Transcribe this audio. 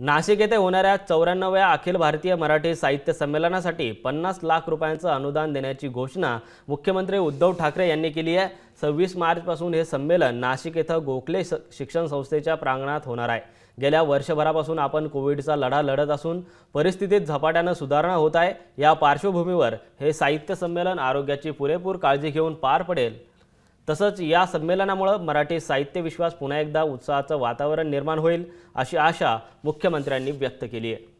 नाशिक येथे होणाऱ्या चौऱ्याण्णव्या अखिल भारतीय मराठी साहित्य संमेलनासाठी पन्नास लाख रुपयांचं अनुदान देण्याची घोषणा मुख्यमंत्री उद्धव ठाकरे यांनी केली आहे सव्वीस मार्चपासून हे संमेलन नाशिक इथं गोखले शिक्षण संस्थेच्या प्रांगणात होणार आहे गेल्या वर्षभरापासून आपण कोविडचा लढा लढत असून परिस्थितीत झपाट्यानं सुधारणा होत आहे या पार्श्वभूमीवर हे साहित्य संमेलन आरोग्याची पुरेपूर काळजी घेऊन पार पडेल तसंच या संमेलनामुळं मराठी साहित्य विश्वास पुन्हा एकदा उत्साहाचं वातावरण निर्माण होईल अशी आशा मुख्यमंत्र्यांनी व्यक्त केली आहे